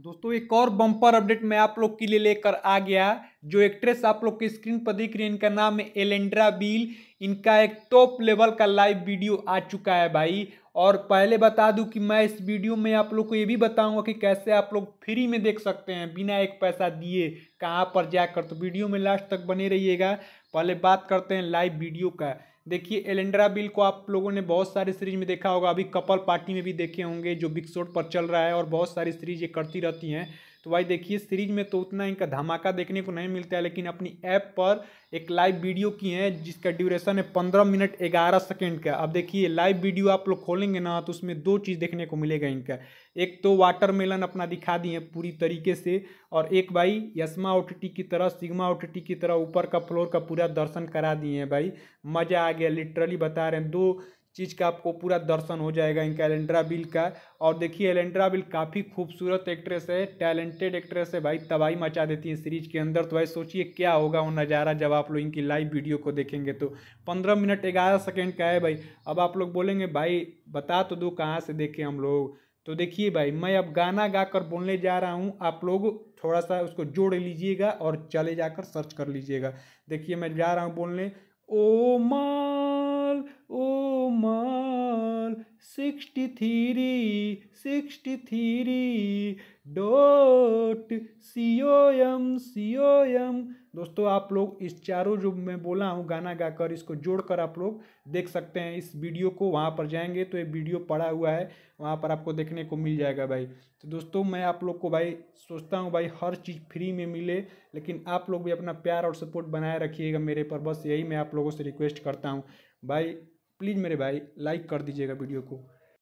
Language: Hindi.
दोस्तों एक और बम्पर अपडेट मैं आप लोग के लिए लेकर आ गया जो एक्ट्रेस आप लोग की स्क्रीन पर दिख रही है इनका नाम है एलेंड्रा बिल इनका एक टॉप लेवल का लाइव वीडियो आ चुका है भाई और पहले बता दूं कि मैं इस वीडियो में आप लोग को ये भी बताऊंगा कि कैसे आप लोग फ्री में देख सकते हैं बिना एक पैसा दिए कहाँ पर जाकर तो वीडियो में लास्ट तक बने रहिएगा पहले बात करते हैं लाइव वीडियो का देखिए एलेंड्रा बिल को आप लोगों ने बहुत सारी सीरीज में देखा होगा अभी कपल पार्टी में भी देखे होंगे जो बिग शॉट पर चल रहा है और बहुत सारी सीरीज ये करती रहती हैं तो भाई देखिए सीरीज में तो उतना इनका धमाका देखने को नहीं मिलता है लेकिन अपनी ऐप पर एक लाइव वीडियो की है जिसका ड्यूरेशन है पंद्रह मिनट ग्यारह सेकेंड का अब देखिए लाइव वीडियो आप लोग खोलेंगे ना तो उसमें दो चीज़ देखने को मिलेगा इनका एक तो वाटरमेलन अपना दिखा दिए पूरी तरीके से और एक भाई यशमा ओ की तरह सिगमा ओ की तरह ऊपर का फ्लोर का पूरा दर्शन करा दिए हैं भाई मज़ा आ गया लिटरली बता रहे हैं दो चीज़ का आपको पूरा दर्शन हो जाएगा इनका एलेंड्रा बिल का और देखिए एलेंड्रा बिल काफ़ी खूबसूरत एक्ट्रेस है टैलेंटेड एक्ट्रेस है भाई तबाही मचा देती है सीरीज के अंदर तो भाई सोचिए क्या होगा वो नज़ारा जब आप लोग इनकी लाइव वीडियो को देखेंगे तो पंद्रह मिनट ग्यारह सेकेंड का है भाई अब आप लोग बोलेंगे भाई बता तो दो कहाँ से देखें हम लोग तो देखिए भाई मैं अब गाना गाकर बोलने जा रहा हूँ आप लोग थोड़ा सा उसको जोड़ लीजिएगा और चले जाकर सर्च कर लीजिएगा देखिए मैं जा रहा हूँ बोलने ओ माल O sixty three sixty three dot C O M C O M दोस्तों आप लोग इस चारों जो मैं बोला हूँ गाना गाकर इसको जोड़कर आप लोग देख सकते हैं इस वीडियो को वहाँ पर जाएंगे तो ये वीडियो पड़ा हुआ है वहाँ पर आपको देखने को मिल जाएगा भाई तो दोस्तों मैं आप लोग को भाई सोचता हूँ भाई हर चीज़ फ्री में मिले लेकिन आप लोग भी अपना प्यार और सपोर्ट बनाए रखिएगा मेरे पर बस यही मैं आप लोगों से रिक्वेस्ट करता हूँ भाई प्लीज़ मेरे भाई लाइक कर दीजिएगा वीडियो को